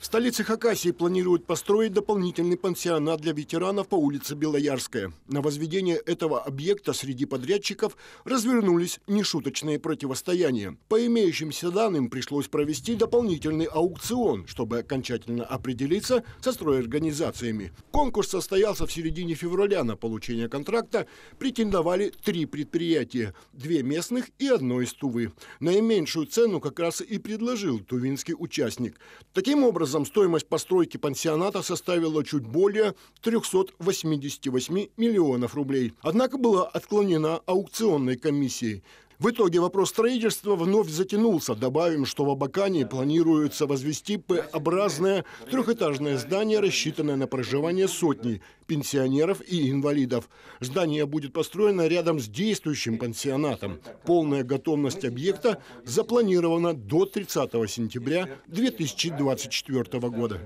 В столице Хакасии планируют построить дополнительный пансионат для ветеранов по улице Белоярская. На возведение этого объекта среди подрядчиков развернулись нешуточные противостояния. По имеющимся данным пришлось провести дополнительный аукцион, чтобы окончательно определиться со стройорганизациями. Конкурс состоялся в середине февраля. На получение контракта претендовали три предприятия, две местных и одно из Тувы. Наименьшую цену как раз и предложил тувинский участник. Таким образом, образом, стоимость постройки пансионата составила чуть более 388 миллионов рублей. Однако была отклонена аукционной комиссией. В итоге вопрос строительства вновь затянулся. Добавим, что в Абакане планируется возвести П-образное трехэтажное здание, рассчитанное на проживание сотни пенсионеров и инвалидов. Здание будет построено рядом с действующим пансионатом. Полная готовность объекта запланирована до 30 сентября 2024 года.